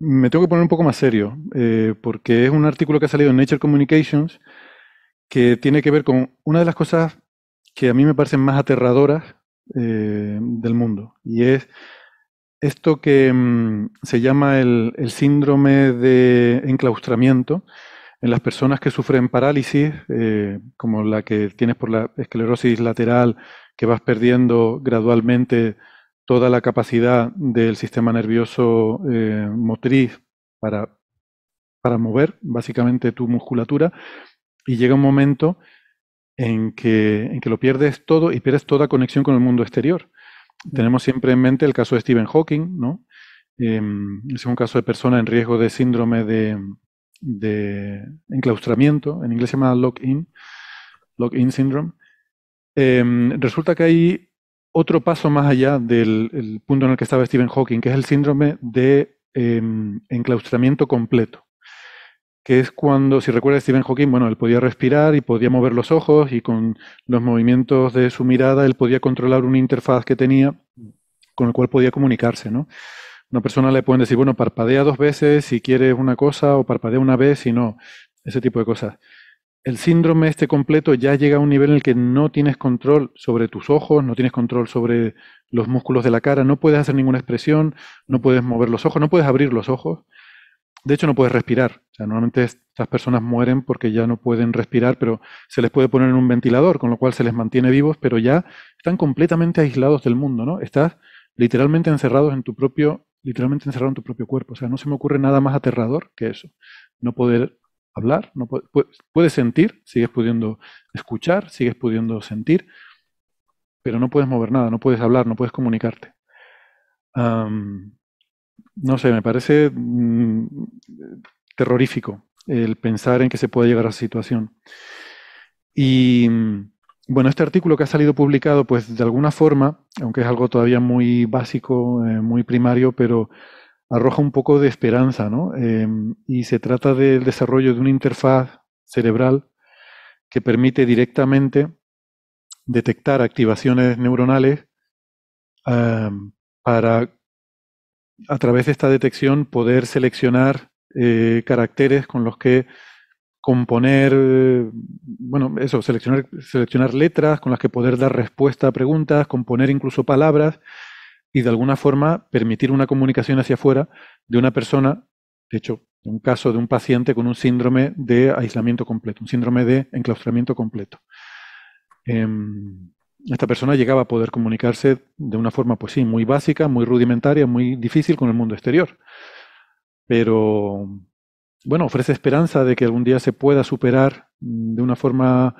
me tengo que poner un poco más serio, eh, porque es un artículo que ha salido en Nature Communications que tiene que ver con una de las cosas que a mí me parecen más aterradoras eh, del mundo, y es esto que mm, se llama el, síndrome de enclaustramiento en las personas que sufren parálisis, eh, como la que tienes por la esclerosis lateral, que vas perdiendo gradualmente toda la capacidad del sistema nervioso eh, motriz para, para mover básicamente tu musculatura y llega un momento en que, en que lo pierdes todo y pierdes toda conexión con el mundo exterior. Mm. Tenemos siempre en mente el caso de Stephen Hawking, ¿no? Em, es un caso de persona en riesgo de síndrome de, enclaustramiento, en inglés se llama lock-in, lock-in syndrome. Em, resulta que hay otro paso más allá del punto en el que estaba Stephen Hawking, que es el síndrome de em, enclaustramiento completo, que es cuando, si recuerda Stephen Hawking, bueno, él podía respirar y podía mover los ojos y con los movimientos de su mirada él podía controlar una interfaz que tenía con el cual podía comunicarse, ¿no? Una persona le pueden decir, bueno, parpadea dos veces si quiere una cosa o parpadea una vez si no, ese tipo de cosas el síndrome este completo ya llega a un nivel en el que no tienes control sobre tus ojos, no tienes control sobre los músculos de la cara, no puedes hacer ninguna expresión, no puedes mover los ojos, no puedes abrir los ojos. De hecho, no puedes respirar. O sea, normalmente estas personas mueren porque ya no pueden respirar, pero se les puede poner en un ventilador, con lo cual se les mantiene vivos, pero ya están completamente aislados del mundo, ¿no? Estás literalmente encerrados en tu propio, literalmente encerrado en tu propio cuerpo. O sea, no se me ocurre nada más aterrador que eso. No poder hablar, no puedes, sentir, sigues pudiendo escuchar, sigues pudiendo sentir, pero no puedes mover nada, no puedes hablar, no puedes comunicarte. no sé, me parece mm, terrorífico el pensar en que se puede llegar a esa situación. Y bueno, este artículo que ha salido publicado, pues de alguna forma, aunque es algo todavía muy básico, eh, muy primario, pero arroja un poco de esperanza, ¿no? Em, y se trata del desarrollo de una interfaz cerebral que permite directamente detectar activaciones neuronales para, a través de esta detección, poder seleccionar eh, caracteres con los que componer, bueno, eso, seleccionar, seleccionar letras con las que poder dar respuesta a preguntas, componer incluso palabras y de alguna forma permitir una comunicación hacia afuera de una persona, de hecho, un caso de un paciente con un síndrome de aislamiento completo, un síndrome de enclaustramiento completo. Em, esta persona llegaba a poder comunicarse de una forma, pues sí, muy básica, muy rudimentaria, muy difícil con el mundo exterior. Pero, bueno, ofrece esperanza de que algún día se pueda superar de una forma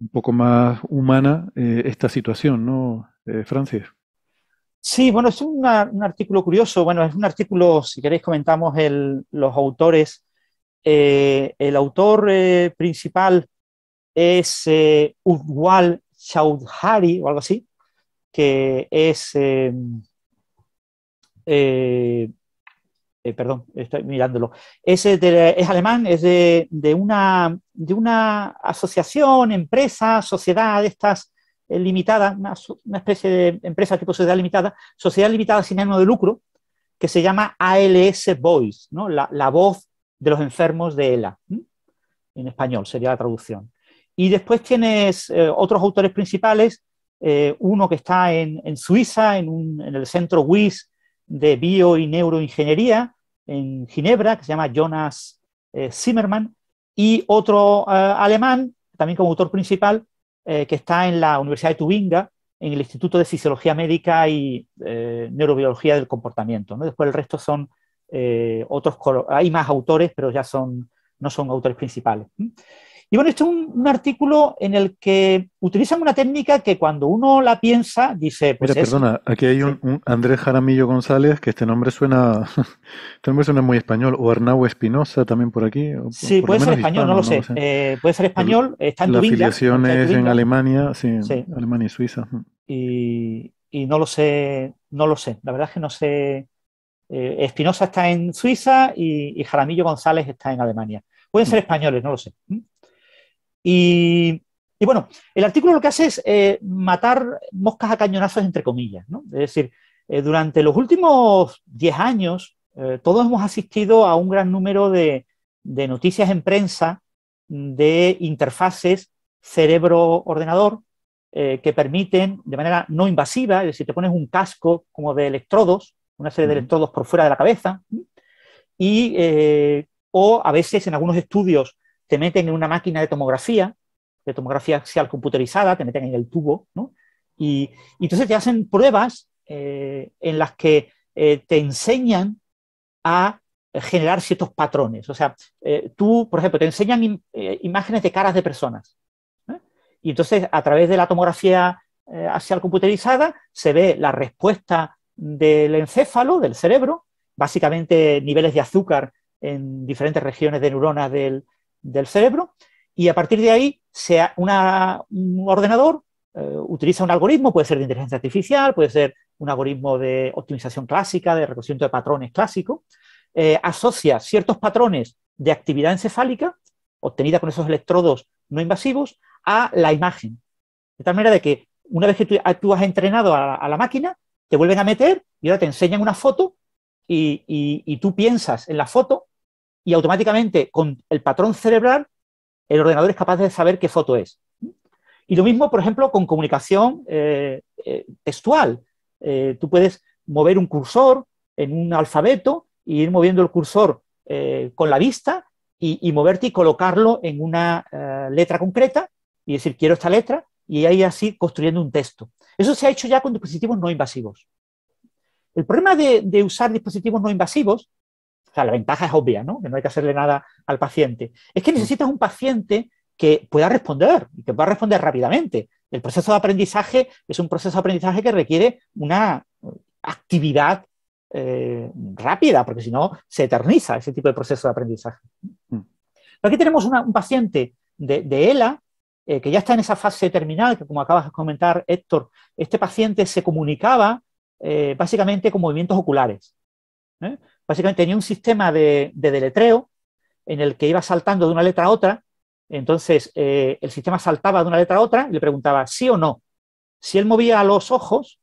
un poco más humana eh, esta situación, ¿no, francia eh, Francis? Sí, bueno, es un artículo curioso. Bueno, es un artículo, si queréis comentamos los autores. Eh, el autor eh, principal es eh, Udwal Chaudhari o algo así, que es... perdón, estoy mirándolo. Es, es alemán, es de, una, de una asociación, empresa, sociedad de estas eh, limitada, una, especie de empresa tipo sociedad limitada, sociedad limitada sin ánimo de lucro, que se llama ALS Voice, la, voz de los enfermos de ELA, en español sería la traducción. Y después tienes eh, otros autores principales, eh, uno que está en, Suiza, en, el centro WIS de Bio y Neuroingeniería, en Ginebra, que se llama Jonas Zimmermann, y otro alemán, también como autor principal, eh, que está en la Universidad de Tubinga, en el Instituto de Fisiología Médica y eh, Neurobiología del Comportamiento. Después el resto son eh, otros, hay más autores, pero ya son, no son autores principales. Y bueno, este es un, artículo en el que utilizan una técnica que cuando uno la piensa, dice... Pues Mira, perdona, aquí hay un, Andrés Jaramillo González, que este nombre suena este nombre suena muy español, o Arnau Espinosa también por aquí. sí, eh, puede ser español, no lo sé. puede ser español, está en La afiliación es en, Alemania, sí, Alemania y Suiza. Y, no lo sé, no lo sé, la verdad es que no sé... Eh, Espinosa está en Suiza y Jaramillo González está en Alemania. Pueden ser mm. españoles, no lo sé. ¿Mm? Y, bueno, el artículo lo que hace es eh, matar moscas a cañonazos, entre comillas. ¿no? Es decir, eh, durante los últimos 10 años, eh, todos hemos asistido a un gran número de, noticias en prensa mm, de interfaces cerebro-ordenador que permiten de manera no invasiva, es decir, te pones un casco como de electrodos, una serie de electrodos por fuera de la cabeza, y, o a veces en algunos estudios te meten en una máquina de tomografía, de tomografía axial computerizada, te meten en el tubo, ¿no? Y, entonces te hacen pruebas eh, en las que eh, te enseñan a eh, generar ciertos patrones. O sea, tú, por ejemplo, te enseñan imágenes de caras de personas. Y entonces, a través de la tomografía axial computerizada, se ve la respuesta del encéfalo, del cerebro, básicamente niveles de azúcar en diferentes regiones de neuronas del, del cerebro y a partir de ahí sea un ordenador eh, utiliza un algoritmo, puede ser de inteligencia artificial, puede ser un algoritmo de optimización clásica, de reconocimiento de patrones clásico, eh, asocia ciertos patrones de actividad encefálica obtenida con esos electrodos no invasivos a la imagen. De tal manera de que una vez que tú, has entrenado a, la máquina, te vuelven a meter y ahora te enseñan una foto y tú piensas en la foto y automáticamente con el patrón cerebral el ordenador es capaz de saber qué foto es. Y lo mismo, por ejemplo, con comunicación eh, eh, textual. Eh, tú puedes mover un cursor en un alfabeto y ir moviendo el cursor con la vista y, moverte y colocarlo en una letra concreta y decir quiero esta letra y ahí así construyendo un texto. Eso se ha hecho ya con dispositivos no invasivos. El problema de usar dispositivos no invasivos o sea, la ventaja es obvia, ¿no? Que no hay que hacerle nada al paciente. Es que mm. necesitas un paciente que pueda responder y que pueda responder rápidamente. El proceso de aprendizaje es un proceso de aprendizaje que requiere una actividad eh, rápida, porque si no se eterniza ese tipo de proceso de aprendizaje. Mm. Aquí tenemos un paciente de, ELA eh, que ya está en esa fase terminal, que como acabas de comentar, Héctor, este paciente se comunicaba eh, básicamente con movimientos oculares básicamente tenía un sistema de, deletreo en el que iba saltando de una letra a otra. Entonces, eh, el sistema saltaba de una letra a otra y le preguntaba sí o no. Si él movía los ojos,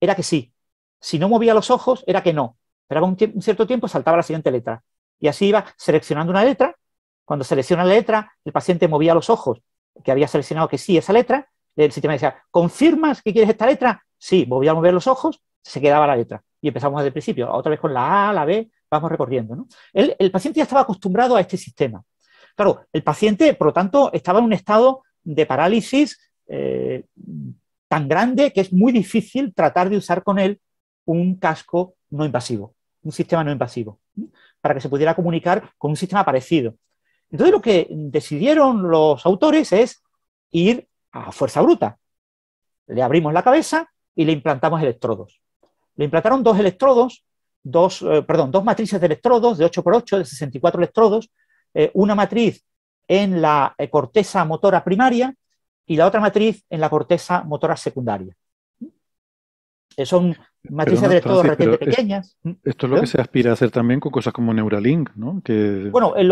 era que sí. Si no movía los ojos, era que no. Pero un, un cierto tiempo, saltaba la siguiente letra. Y así iba seleccionando una letra. Cuando selecciona la letra, el paciente movía los ojos, que había seleccionado que sí esa letra. El sistema decía, ¿confirmas que quieres esta letra? Sí, volvía a mover los ojos, se quedaba la letra y empezamos desde el principio, otra vez con la A, la B, vamos recorriendo. El, paciente ya estaba acostumbrado a este sistema. Claro, el paciente, por lo tanto, estaba en un estado de parálisis eh, tan grande que es muy difícil tratar de usar con él un casco no invasivo, un sistema no invasivo, para que se pudiera comunicar con un sistema parecido. Entonces lo que decidieron los autores es ir a fuerza bruta. Le abrimos la cabeza y le implantamos electrodos. Le implantaron dos electrodos, dos, eh, perdón, dos matrices de electrodos de 8x8, de 64 electrodos, eh, una matriz en la eh, corteza motora primaria y la otra matriz en la corteza motora secundaria. Son matrices de electrodos relativamente pequeñas. Mm, esto es lo que se aspira a hacer también con cosas como Neuralink, ¿no? bueno, el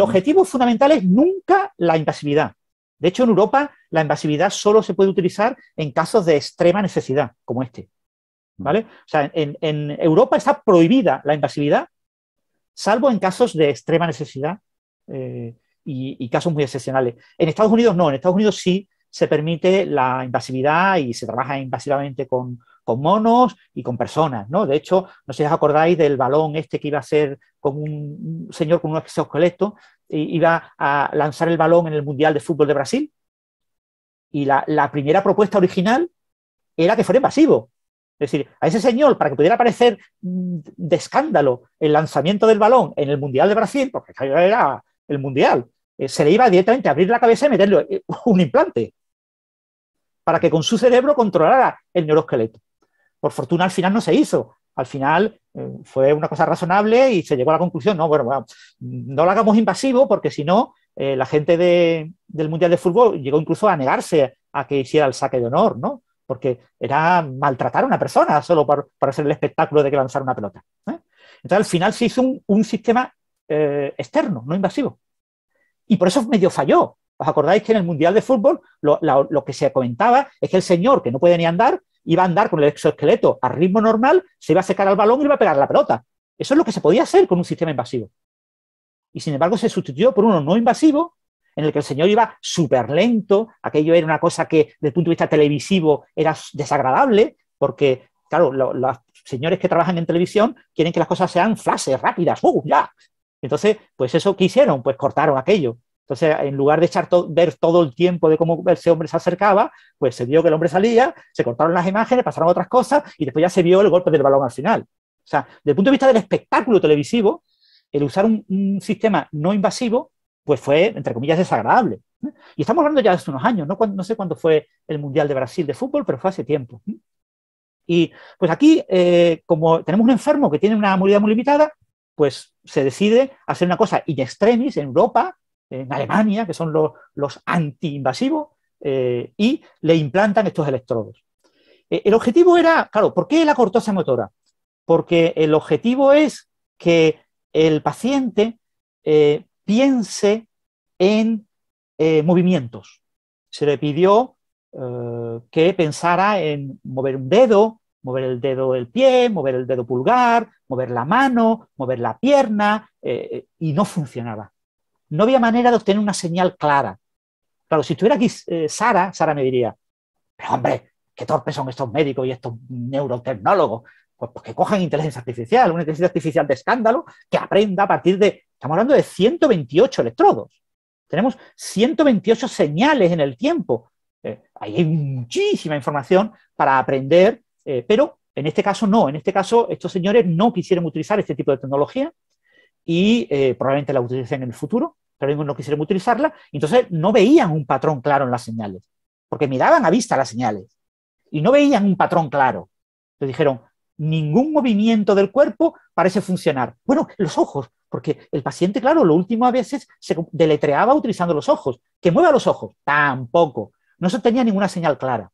objetivo fundamental es nunca la invasividad. De hecho, en Europa la invasividad solo se puede utilizar en casos de extrema necesidad, como este. ¿vale? O sea, en, Europa está prohibida la invasividad, salvo en casos de extrema necesidad eh, y, casos muy excepcionales. En Estados Unidos no, en Estados Unidos sí se permite la invasividad y se trabaja invasivamente con, monos y con personas, De hecho, no sé si os acordáis del balón este que iba a ser con un señor con un colecto, iba a lanzar el balón en el Mundial de Fútbol de Brasil. Y la primera propuesta original era que fuera invasivo, es decir, a ese señor, para que pudiera parecer mm, de escándalo el lanzamiento del balón en el Mundial de Brasil, porque era el Mundial, eh, se le iba directamente a abrir la cabeza y meterle eh, un implante para que con su cerebro controlara el neuroesqueleto. Por fortuna al final no se hizo. Al final eh, fue una cosa razonable y se llegó a la conclusión, no, bueno, no lo hagamos invasivo porque si no, la gente del Mundial de Fútbol llegó incluso a negarse a que hiciera el saque de honor, ¿no? porque era maltratar a una persona solo para hacer el espectáculo de que lanzara una pelota. ¿eh? Entonces, al final se hizo un, sistema eh, externo, no invasivo. Y por eso medio falló. ¿Os acordáis que en el Mundial de Fútbol lo, que se comentaba es que el señor, que no puede ni andar, iba a andar con el exoesqueleto a ritmo normal, se iba a secar al balón y iba a pegar la pelota. Eso es lo que se podía hacer con un sistema invasivo. Y sin embargo se sustituyó por uno no invasivo en el que el señor iba súper lento, aquello era una cosa que desde el punto de vista televisivo era desagradable, porque, claro, los señores que trabajan en televisión quieren que las cosas sean flashes rápidas, ¡uh, ya! Entonces, pues eso ¿qué hicieron, pues cortaron aquello. Entonces, en lugar de echar ver todo el tiempo de cómo ese hombre se acercaba, pues se vio que el hombre salía, se cortaron las imágenes, pasaron otras cosas y después ya se vio el golpe del balón al final. O sea, desde el punto de vista del espectáculo televisivo, el usar un sistema no invasivo pues fue, entre comillas, desagradable. ¿eh? Y estamos hablando ya de hace unos años, ¿no? no sé cuándo fue el Mundial de Brasil de fútbol, pero fue hace tiempo. ¿eh? Y pues aquí, eh, como tenemos un enfermo que tiene una movilidad muy limitada, pues se decide hacer una cosa in extremis en Europa, en Alemania, que son los, los anti-invasivos, y le implantan estos electrodos. E, el objetivo era, claro, ¿por qué la cortosa motora? Porque el objetivo es que el paciente piense en eh, movimientos. Se le pidió eh, que pensara en mover un dedo, mover el dedo del pie, mover el dedo pulgar, mover la mano, mover la pierna, eh, y no funcionaba. No había manera de obtener una señal clara. Claro, si estuviera aquí Sara, Sara me diría, pero hombre, qué torpes son estos médicos y estos neurotecnólogos. Pues, pues, que cojan inteligencia artificial, una inteligencia artificial de escándalo que aprenda a partir de, estamos hablando de 128 electrodos. Tenemos 128 señales en el tiempo. Eh, ahí hay muchísima información para aprender, eh, pero en este caso no. En este caso, estos señores no quisieron utilizar este tipo de tecnología y eh, probablemente la utilicen en el futuro, pero no quisieron utilizarla. Entonces no veían un patrón claro en las señales, porque miraban a vista las señales y no veían un patrón claro. Entonces dijeron, ningún movimiento del cuerpo parece funcionar. Bueno, los ojos, porque el paciente, claro, lo último a veces se deletreaba utilizando los ojos. Que mueva los ojos, tampoco. No se tenía ninguna señal clara.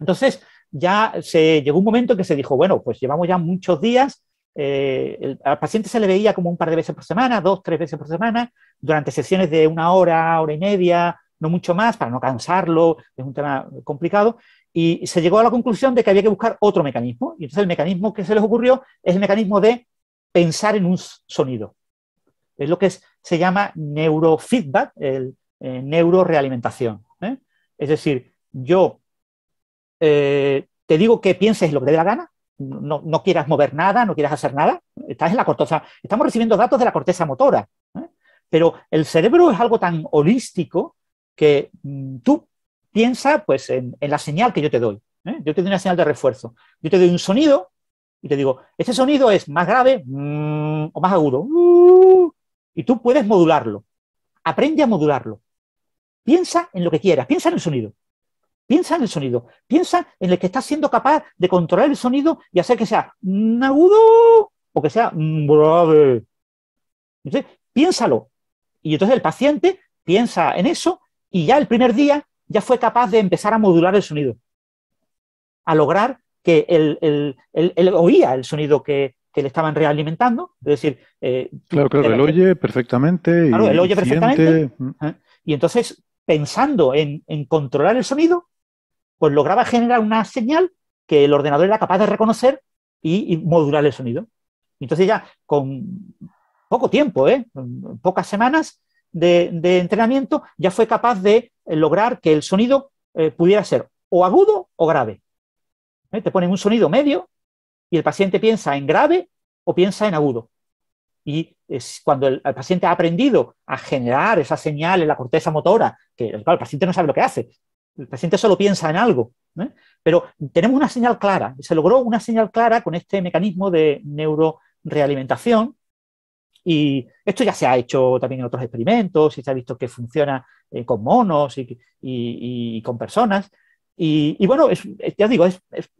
Entonces, ya se llegó un momento que se dijo, bueno, pues llevamos ya muchos días, eh, el, al paciente se le veía como un par de veces por semana, dos, tres veces por semana, durante sesiones de una hora, hora y media, no mucho más, para no cansarlo, es un tema complicado, y se llegó a la conclusión de que había que buscar otro mecanismo. Y entonces el mecanismo que se les ocurrió es el mecanismo de pensar en un sonido. Es lo que se llama neurofeedback, el, eh, neurorealimentación. ¿eh? Es decir, yo eh, te digo que pienses lo que te dé la gana, no, quieras mover nada, no quieras hacer nada. Estás en la corteza, estamos recibiendo datos de la corteza motora. Pero el cerebro es algo tan holístico que mm, tú Piensa pues, en, la señal que yo te doy. ¿eh? Yo te doy una señal de refuerzo. Yo te doy un sonido y te digo, este sonido es más grave mm, o más agudo. Uh", y tú puedes modularlo. Aprende a modularlo. Piensa en lo que quieras. Piensa en el sonido. Piensa en el sonido. Piensa en el que estás siendo capaz de controlar el sonido y hacer que sea mm, agudo o que sea mm, grave. Entonces, piénsalo. Y entonces el paciente piensa en eso y ya el primer día ya fue capaz de empezar a modular el sonido, a lograr que él, oía el sonido que, le estaban realimentando, es decir... Eh, claro, que él oye perfectamente. y oye perfectamente. ¿eh? Y entonces, pensando en, controlar el sonido, pues lograba generar una señal que el ordenador era capaz de reconocer y, modular el sonido. Entonces ya con poco tiempo, ¿eh? pocas semanas de entrenamiento, ya fue capaz de lograr que el sonido eh, pudiera ser o agudo o grave. ¿Eh? Te ponen un sonido medio y el paciente piensa en grave o piensa en agudo. Y es cuando el, paciente ha aprendido a generar esa señal en la corteza motora, que el paciente no sabe lo que hace, el paciente solo piensa en algo. ¿eh? Pero tenemos una señal clara, se logró una señal clara con este mecanismo de neurorealimentación y esto ya se ha hecho también en otros experimentos y se ha visto que funciona eh, con monos y, con personas. Y, bueno, es, eh, ya digo, es, es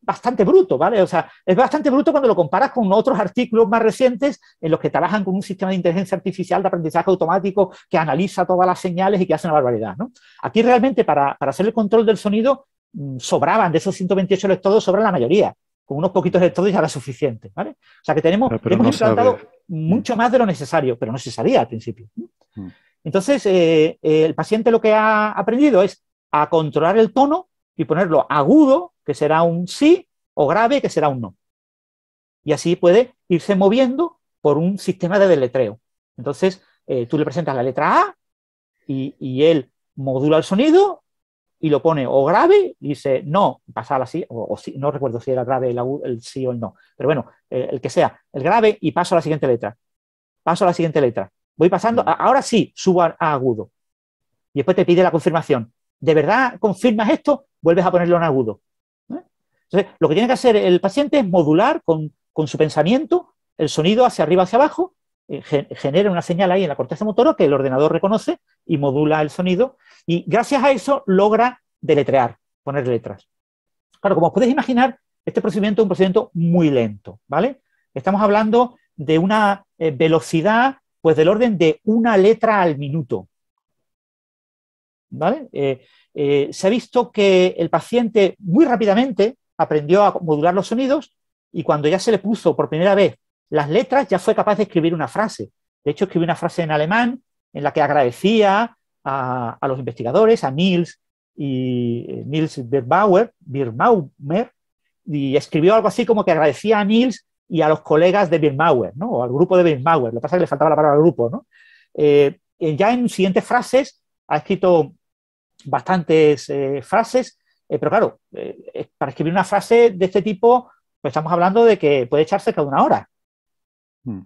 bastante bruto, ¿vale? O sea, es bastante bruto cuando lo comparas con otros artículos más recientes en los que trabajan con un sistema de inteligencia artificial de aprendizaje automático que analiza todas las señales y que hace una barbaridad, ¿no? Aquí realmente para, para hacer el control del sonido mm, sobraban de esos 128 electrodos, sobra la mayoría con unos poquitos de todo ya era suficiente, ¿vale? O sea que tenemos, hemos implantado mucho mm. más de lo necesario, pero no se sabía al principio. Mm. Entonces, eh, eh, el paciente lo que ha aprendido es a controlar el tono y ponerlo agudo, que será un sí, o grave, que será un no. Y así puede irse moviendo por un sistema de deletreo. Entonces, eh, tú le presentas la letra A y, y él modula el sonido y lo pone o grave y dice no, pasar así, o, no recuerdo si era grave el, sí o el no, pero bueno, eh, el que sea, el grave y paso a la siguiente letra. Paso a la siguiente letra. Voy pasando, ahora sí, subo a, agudo. Y después te pide la confirmación. ¿De verdad confirmas esto? Vuelves a ponerlo en agudo. ¿eh? Entonces, lo que tiene que hacer el paciente es modular con, con su pensamiento el sonido hacia arriba, hacia abajo, eh, genera una señal ahí en la corteza motora que el ordenador reconoce y modula el sonido y gracias a eso logra deletrear, poner letras. Claro, como podéis imaginar, este procedimiento es un procedimiento muy lento, ¿vale? Estamos hablando de una eh, velocidad pues del orden de una letra al minuto. ¿Vale? Eh, se ha visto que el paciente muy rápidamente aprendió a modular los sonidos y cuando ya se le puso por primera vez las letras ya fue capaz de escribir una frase. De hecho, escribió una frase en alemán en la que agradecía a, los investigadores, a Nils y eh, Niels Birbauer, Birmaumer, y escribió algo así como que agradecía a Nils y a los colegas de Birmauer, ¿no? o al grupo de Birmauer. Lo que pasa es que le faltaba la palabra al grupo. ¿no? Eh, eh, ya en siguientes frases ha escrito bastantes frases, pero claro, para escribir una frase de este tipo, pues estamos hablando de que puede echarse cada una hora. Mm.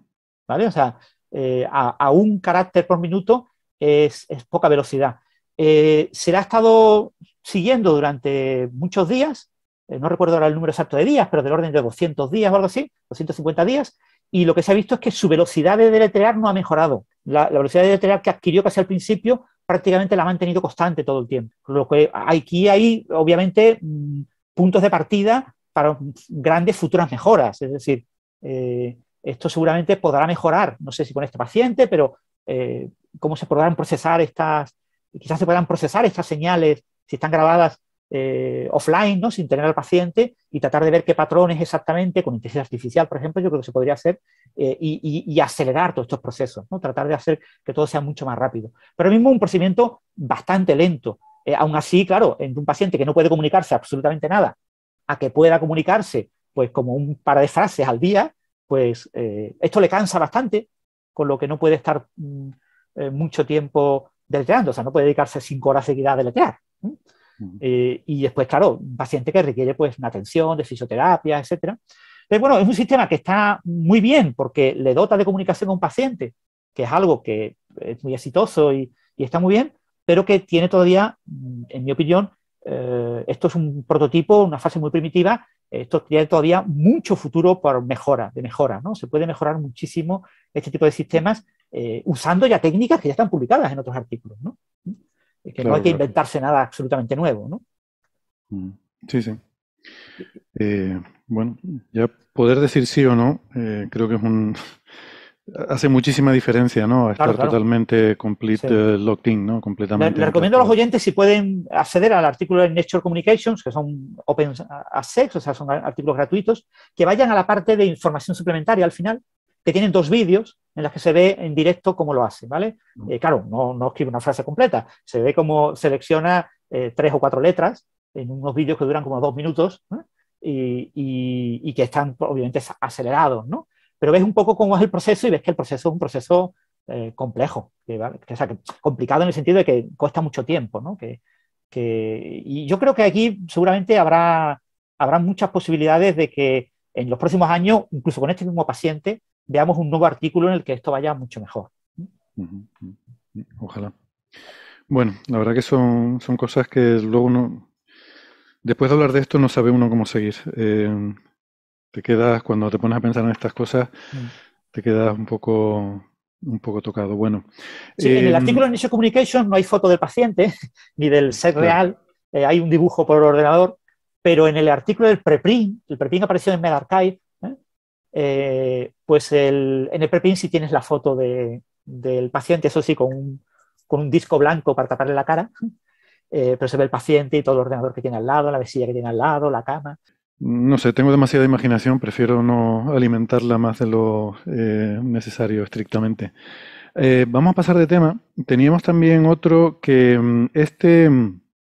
¿Vale? O sea, eh, a, un carácter por minuto es, poca velocidad. Eh, se la ha estado siguiendo durante muchos días, eh, no recuerdo ahora el número exacto de días, pero del orden de 200 días o algo así, 250 días, y lo que se ha visto es que su velocidad de deletrear no ha mejorado. La, velocidad de deletrear que adquirió casi al principio prácticamente la ha mantenido constante todo el tiempo. Lo que aquí hay, obviamente, mm, puntos de partida para grandes futuras mejoras. Es decir, esto seguramente podrá mejorar, no sé si con este paciente, pero eh, cómo se podrán procesar estas, quizás se podrán procesar estas señales si están grabadas eh, offline, ¿no? sin tener al paciente, y tratar de ver qué patrones exactamente, con inteligencia artificial, por ejemplo, yo creo que se podría hacer, eh, y, acelerar todos estos procesos, ¿no? tratar de hacer que todo sea mucho más rápido. Pero mismo un procedimiento bastante lento. aún así, claro, en un paciente que no puede comunicarse absolutamente nada, a que pueda comunicarse, pues como un par de frases al día, pues eh, esto le cansa bastante, con lo que no puede estar mm, eh, mucho tiempo deletreando, o sea, no puede dedicarse cinco horas seguidas a deletear. Eh, y después, claro, un paciente que requiere pues una atención de fisioterapia, etcétera. Pero bueno, es un sistema que está muy bien porque le dota de comunicación a un paciente, que es algo que es muy exitoso y, está muy bien, pero que tiene todavía, mm, en mi opinión, esto es un prototipo, una fase muy primitiva esto tiene todavía mucho futuro por mejora, de mejora, ¿no? Se puede mejorar muchísimo este tipo de sistemas eh, usando ya técnicas que ya están publicadas en otros artículos, ¿no? Que no hay que inventarse nada absolutamente nuevo, ¿no? Mm. Sí, sí. Eh, bueno, ya poder decir sí o no, eh, creo que es un, Hace muchísima diferencia, ¿no? Estar totalmente complete eh, locked in, ¿no? Completamente. Le, recomiendo a los oyentes si pueden acceder al artículo de Nature Communications, que son open access, o sea, son artículos gratuitos, que vayan a la parte de información suplementaria al final, que tienen dos vídeos en los que se ve en directo cómo lo hace, ¿vale? Mm. Eh, claro, no, no escribe una frase completa, se ve cómo selecciona eh, tres o cuatro letras en unos vídeos que duran como dos minutos y, y, que están obviamente acelerados, ¿no? pero ves un poco cómo es el proceso y ves que el proceso es un proceso eh, complejo, complicado en el sentido de que cuesta mucho tiempo, ¿no? Que, y yo creo que aquí seguramente habrá, habrá muchas posibilidades de que en los próximos años, incluso con este mismo paciente, veamos un nuevo artículo en el que esto vaya mucho mejor. Ojalá. Bueno, la verdad que son, son cosas que luego uno, después de hablar de esto, no sabe uno cómo seguir. Eh, te quedas, cuando te pones a pensar en estas cosas, mm. te quedas un poco, un poco tocado. Bueno. en el em, artículo de initial Communication no hay foto del paciente ni del set real, eh, hay un dibujo por ordenador, pero en el artículo del preprint, el preprint apareció en MedArchive, ¿eh? Eh, pues en el preprint sí tienes la foto del paciente, eso sí, con un, con un disco blanco para taparle la cara. pero se ve el paciente y todo el ordenador que tiene al lado, la mesilla que tiene al lado, la cama. No sé, tengo demasiada imaginación, prefiero no alimentarla más de lo eh, necesario estrictamente. Eh, vamos a pasar de tema. Teníamos también otro que mm, este mm,